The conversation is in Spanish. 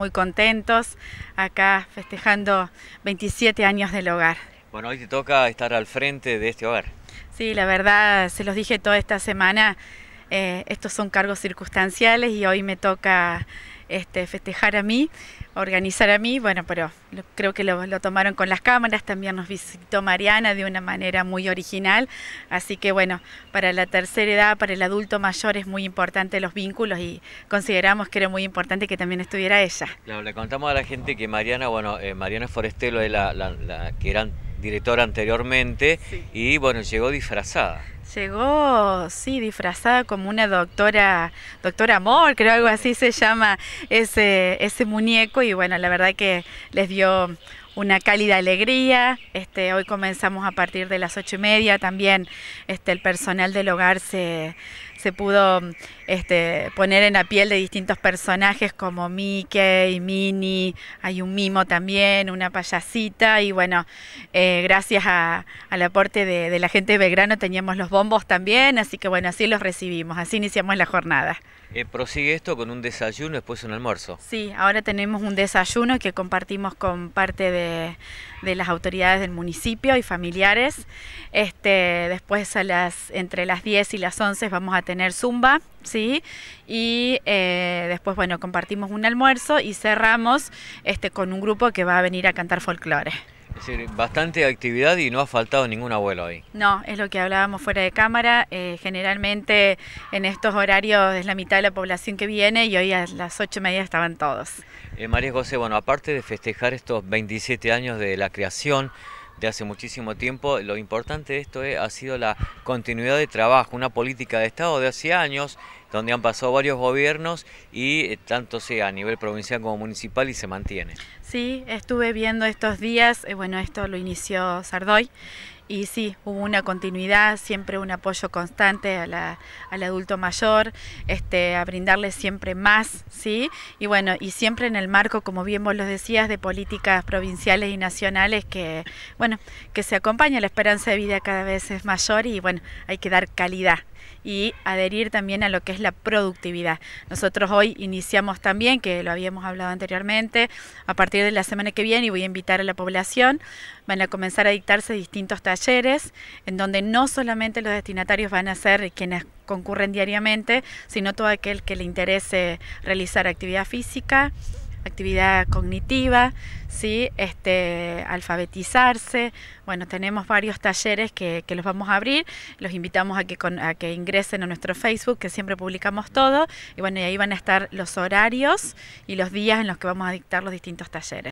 Muy contentos acá festejando 27 años del hogar. Bueno, hoy te toca estar al frente de este hogar. Sí, la verdad, se los dije toda esta semana, eh, estos son cargos circunstanciales y hoy me toca este, festejar a mí, organizar a mí, bueno, pero creo que lo, tomaron con las cámaras, también nos visitó Mariana de una manera muy original, así que bueno, para la tercera edad, para el adulto mayor es muy importante los vínculos y consideramos que era muy importante que también estuviera ella. le contamos a la gente que Mariana, bueno, eh, Mariana Forestelo es la, la que eran directora anteriormente, y bueno, llegó disfrazada. Llegó, sí, disfrazada como una doctora, doctora amor, creo algo así se llama ese, ese muñeco, y bueno, la verdad que les dio una cálida alegría. Este, hoy comenzamos a partir de las ocho y media. También este, el personal del hogar se, se pudo este, poner en la piel de distintos personajes como Mickey, Minnie, hay un mimo también, una payasita y bueno, eh, gracias al aporte de, la gente de Belgrano teníamos los bombos también, así que bueno, así los recibimos, así iniciamos la jornada. Eh, prosigue esto con un desayuno, después un almuerzo. Sí, ahora tenemos un desayuno que compartimos con parte de, las autoridades del municipio y familiares. Este, después entre las 10 y las 11 vamos a tener zumba, y eh, después, bueno, compartimos un almuerzo y cerramos este, con un grupo que va a venir a cantar folclore. Es decir, bastante actividad y no ha faltado ningún abuelo ahí. No, es lo que hablábamos fuera de cámara. Eh, generalmente en estos horarios es la mitad de la población que viene y hoy a las ocho y media estaban todos. Eh, María José, bueno, aparte de festejar estos 27 años de la creación, de hace muchísimo tiempo. Lo importante de esto eh, ha sido la continuidad de trabajo, una política de Estado de hace años, donde han pasado varios gobiernos y eh, tanto sea a nivel provincial como municipal y se mantiene. Sí, estuve viendo estos días, eh, bueno, esto lo inició Sardoy y sí, hubo una continuidad, siempre un apoyo constante al adulto mayor, este, a brindarle siempre más, ¿sí? Y bueno, y siempre en el marco, como bien vos lo decías, de políticas provinciales y nacionales que, bueno, que se acompaña, la esperanza de vida cada vez es mayor y bueno, hay que dar calidad y adherir también a lo que es la productividad. Nosotros hoy iniciamos también, que lo habíamos hablado anteriormente, a partir de la semana que viene y voy a invitar a la población, van a comenzar a dictarse distintos talleres en donde no solamente los destinatarios van a ser quienes concurren diariamente, sino todo aquel que le interese realizar actividad física, actividad cognitiva, ¿sí? este, alfabetizarse. Bueno, tenemos varios talleres que, los vamos a abrir. Los invitamos a que, a que ingresen a nuestro Facebook, que siempre publicamos todo. Y bueno, y ahí van a estar los horarios y los días en los que vamos a dictar los distintos talleres.